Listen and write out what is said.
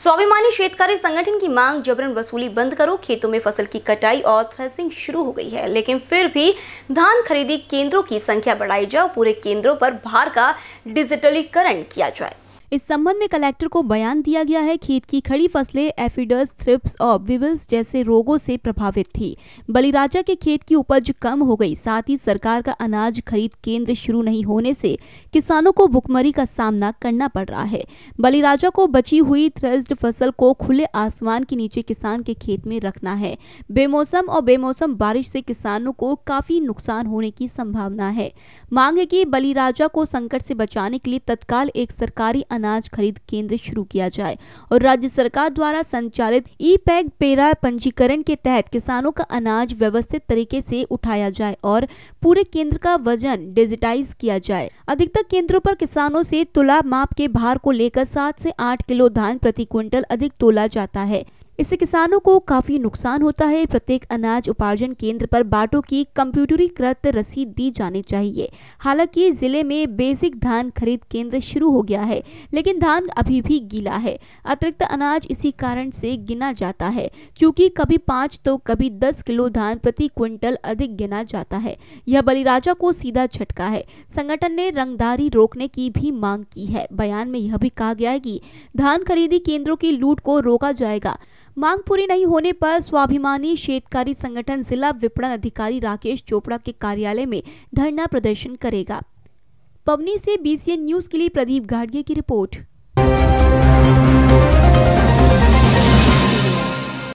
स्वाभिमानी शेतकारी संगठन की मांग जबरन वसूली बंद करो खेतों में फसल की कटाई और थ्रेसिंग शुरू हो गई है लेकिन फिर भी धान खरीदी केंद्रों की संख्या बढ़ाई जाए पूरे केंद्रों पर भार का डिजिटलीकरण किया जाए इस संबंध में कलेक्टर को बयान दिया गया है खेत की खड़ी फसलें एफिडस थ्रिप्स और विवल्स जैसे रोगों से प्रभावित थी बलिराजा के खेत की उपज कम हो गई साथ ही सरकार का अनाज खरीद केंद्र शुरू नहीं होने से किसानों को भुखमरी का सामना करना पड़ रहा है बलिराजा को बची हुई थ्रस्ड फसल को खुले आसमान के नीचे किसान के खेत में रखना है बेमौसम और बेमौसम बारिश से किसानों को काफी नुकसान होने की संभावना है मांग है की बलिराजा को संकट से बचाने के लिए तत्काल एक सरकारी अनाज खरीद केंद्र शुरू किया जाए और राज्य सरकार द्वारा संचालित ई पैग पेरा पंजीकरण के तहत किसानों का अनाज व्यवस्थित तरीके से उठाया जाए और पूरे केंद्र का वजन डिजिटाइज किया जाए अधिकतर केंद्रों पर किसानों से तुला माप के भार को लेकर सात से आठ किलो धान प्रति क्विंटल अधिक तोला जाता है इससे किसानों को काफ़ी नुकसान होता है प्रत्येक अनाज उपार्जन केंद्र पर बाटों की कंप्यूटरीकृत रसीद दी जानी चाहिए हालांकि जिले में बेसिक धान खरीद केंद्र शुरू हो गया है लेकिन धान अभी भी गीला है अतिरिक्त अनाज इसी कारण से गिना जाता है क्योंकि कभी पाँच तो कभी दस किलो धान प्रति क्विंटल अधिक गिना जाता है यह बलिराजा को सीधा झटका है संगठन ने रंगदारी रोकने की भी मांग की है बयान में यह भी कहा गया है कि धान खरीदी केंद्रों की लूट को रोका जाएगा मांग पूरी नहीं होने पर स्वाभिमानी शेतकारी संगठन जिला विपणन अधिकारी राकेश चोपड़ा के कार्यालय में धरना प्रदर्शन करेगा पवनी से बीसीएन न्यूज के लिए प्रदीप गाड़गे की रिपोर्ट